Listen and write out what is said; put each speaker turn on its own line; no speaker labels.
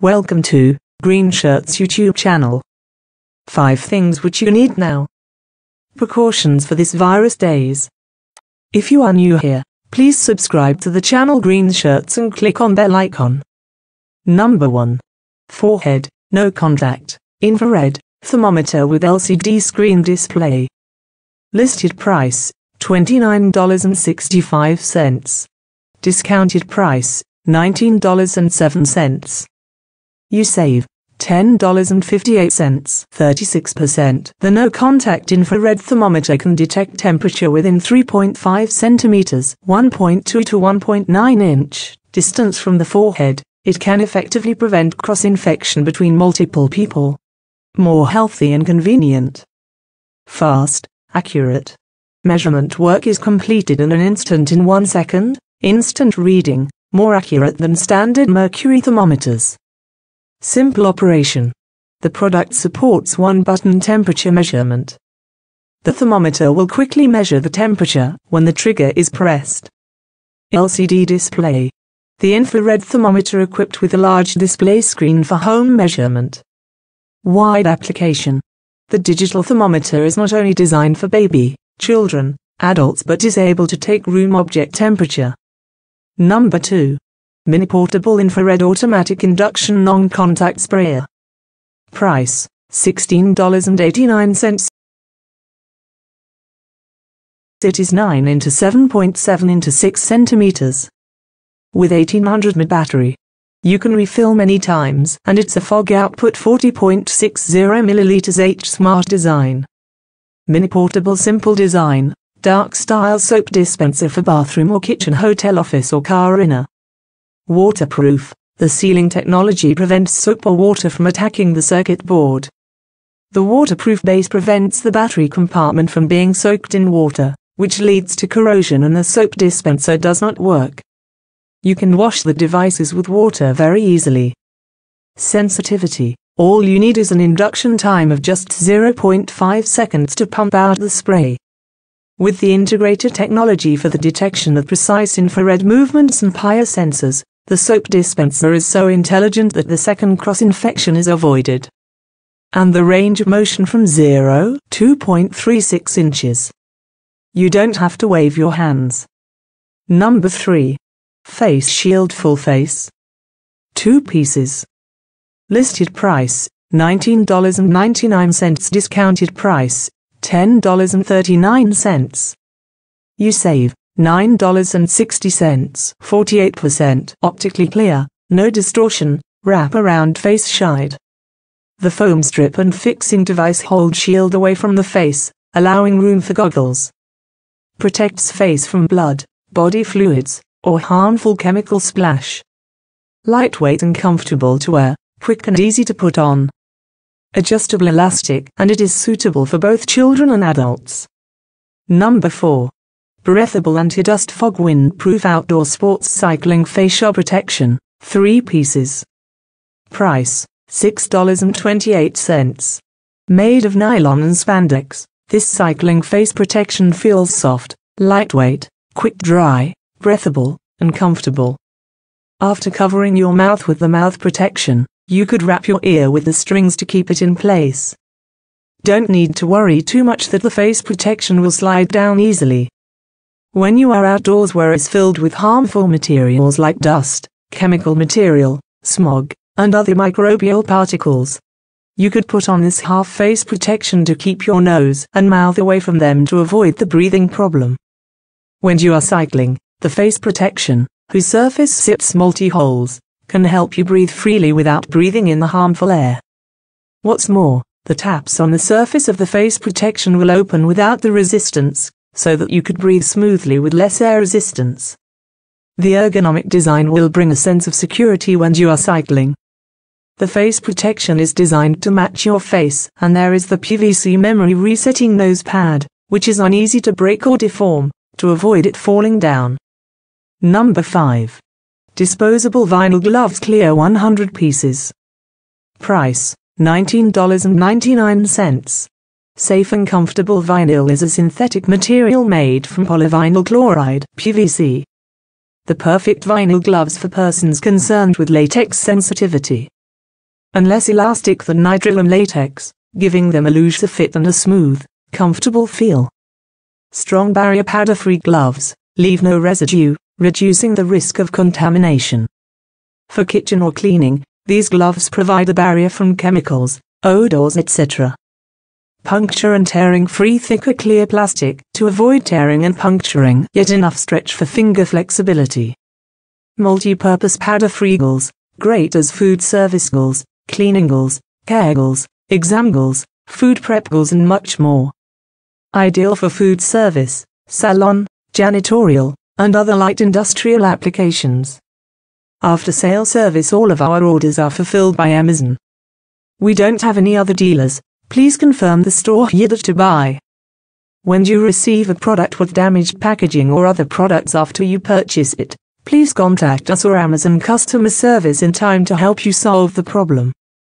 Welcome to Green Shirts YouTube channel. 5 things which you need now. Precautions for this virus days. If you are new here, please subscribe to the channel Green Shirts and click on bell icon. Number 1. Forehead, no contact, infrared, thermometer with LCD screen display. Listed price, $29.65. Discounted price, $19.07. You save $10.58, 36%. The no-contact infrared thermometer can detect temperature within 3.5 centimeters, 1.2 to 1.9 inch, distance from the forehead. It can effectively prevent cross-infection between multiple people. More healthy and convenient. Fast, accurate. Measurement work is completed in an instant in one second, instant reading, more accurate than standard mercury thermometers. Simple operation. The product supports one button temperature measurement. The thermometer will quickly measure the temperature when the trigger is pressed. LCD display. The infrared thermometer equipped with a large display screen for home measurement. Wide application. The digital thermometer is not only designed for baby, children, adults but is able to take room object temperature. Number 2. Mini Portable Infrared Automatic Induction Non-Contact Sprayer. Price, $16.89. It is 9 into 7.7 into 6 centimeters. With 1800 mAh battery. You can refill many times and it's a fog output 40.60 ml H smart design. Mini portable simple design, dark style soap dispenser for bathroom or kitchen hotel office or car inner. Waterproof, the sealing technology prevents soap or water from attacking the circuit board. The waterproof base prevents the battery compartment from being soaked in water, which leads to corrosion and the soap dispenser does not work. You can wash the devices with water very easily. Sensitivity All you need is an induction time of just 0.5 seconds to pump out the spray. With the integrated technology for the detection of precise infrared movements and PIR sensors, the soap dispenser is so intelligent that the second cross-infection is avoided. And the range of motion from 0 to 0.36 inches. You don't have to wave your hands. Number 3. Face Shield Full Face. Two pieces. Listed price, $19.99 discounted price, $10.39. You save $9.60, 48%, optically clear, no distortion, wrap around face shide. The foam strip and fixing device hold shield away from the face, allowing room for goggles. Protects face from blood, body fluids, or harmful chemical splash. Lightweight and comfortable to wear, quick and easy to put on. Adjustable elastic and it is suitable for both children and adults. Number 4 breathable anti-dust fog windproof outdoor sports cycling facial protection, 3 pieces. Price, $6.28. Made of nylon and spandex, this cycling face protection feels soft, lightweight, quick dry, breathable, and comfortable. After covering your mouth with the mouth protection, you could wrap your ear with the strings to keep it in place. Don't need to worry too much that the face protection will slide down easily when you are outdoors where it is filled with harmful materials like dust, chemical material, smog, and other microbial particles. You could put on this half-face protection to keep your nose and mouth away from them to avoid the breathing problem. When you are cycling, the face protection, whose surface sits multi-holes, can help you breathe freely without breathing in the harmful air. What's more, the taps on the surface of the face protection will open without the resistance so that you could breathe smoothly with less air resistance. The ergonomic design will bring a sense of security when you are cycling. The face protection is designed to match your face and there is the PVC memory resetting nose pad, which is uneasy to break or deform, to avoid it falling down. Number 5. Disposable vinyl gloves clear 100 pieces. Price, $19.99. Safe and comfortable vinyl is a synthetic material made from polyvinyl chloride, PVC. The perfect vinyl gloves for persons concerned with latex sensitivity. Unless elastic than nylon latex, giving them a looser fit and a smooth, comfortable feel. Strong barrier powder-free gloves, leave no residue, reducing the risk of contamination. For kitchen or cleaning, these gloves provide a barrier from chemicals, odors etc puncture and tearing free thicker clear plastic to avoid tearing and puncturing, yet enough stretch for finger flexibility. Multi-purpose powder free goals, great as food service goals, cleaning goals, care goals, exam goals, food prep goals, and much more. Ideal for food service, salon, janitorial, and other light industrial applications. After sale service all of our orders are fulfilled by Amazon. We don't have any other dealers, please confirm the store like to buy. When you receive a product with damaged packaging or other products after you purchase it, please contact us or Amazon customer service in time to help you solve the problem.